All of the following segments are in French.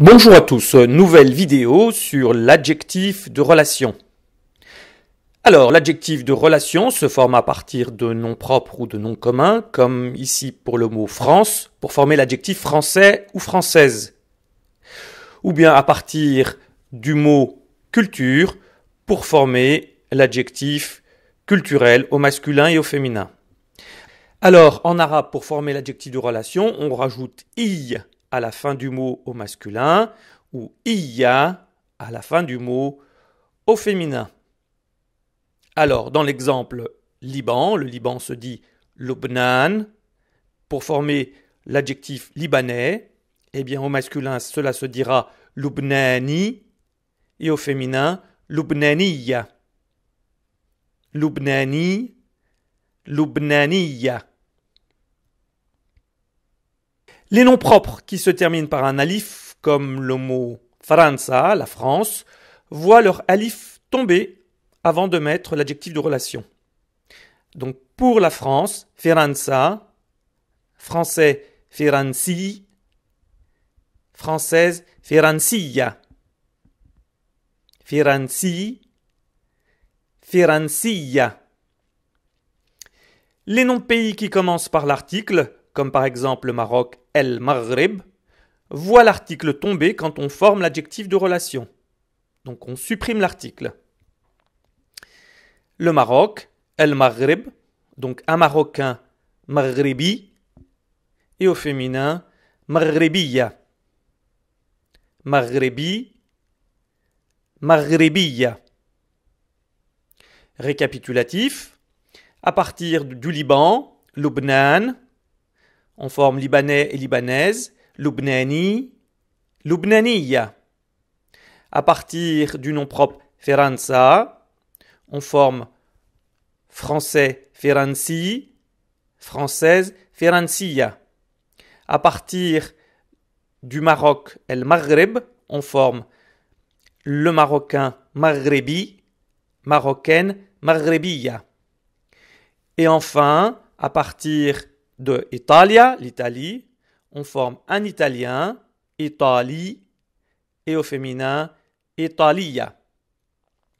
Bonjour à tous, nouvelle vidéo sur l'adjectif de relation. Alors, l'adjectif de relation se forme à partir de noms propres ou de noms communs, comme ici pour le mot France, pour former l'adjectif français ou française. Ou bien à partir du mot culture, pour former l'adjectif culturel au masculin et au féminin. Alors, en arabe, pour former l'adjectif de relation, on rajoute i à la fin du mot au masculin ou ia à la fin du mot au féminin. Alors, dans l'exemple Liban, le Liban se dit Lubnan pour former l'adjectif libanais. Eh bien, au masculin, cela se dira Lubnani et au féminin Lubnaniya. Lubnani, Lubnaniya. Les noms propres qui se terminent par un alif, comme le mot Franza, la France, voient leur alif tomber avant de mettre l'adjectif de relation. Donc pour la France, Ferranza, français Ferranzi, française Ferrancia, Ferranzi, Ferrancia. Les noms de pays qui commencent par l'article comme par exemple le Maroc El Maghreb, voit l'article tomber quand on forme l'adjectif de relation. Donc on supprime l'article. Le Maroc, El Maghreb, donc un Marocain, Maghribi, et au féminin, Maghribiya. Marrebi Marrebiya. Récapitulatif, à partir du Liban, Lubnan, on forme libanais et libanaise, Lubnani, Lubnaniya. À partir du nom propre Ferranza, on forme français Ferranci, française Ferrancia. À partir du Maroc El Maghreb, on forme le marocain Maghrebi, marocaine Maghrebiya. Et enfin, à partir de Italia, l'Italie, on forme un italien, Italie, et au féminin, Italia.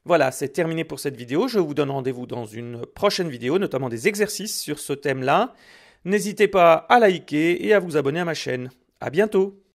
Voilà, c'est terminé pour cette vidéo. Je vous donne rendez-vous dans une prochaine vidéo, notamment des exercices sur ce thème-là. N'hésitez pas à liker et à vous abonner à ma chaîne. À bientôt!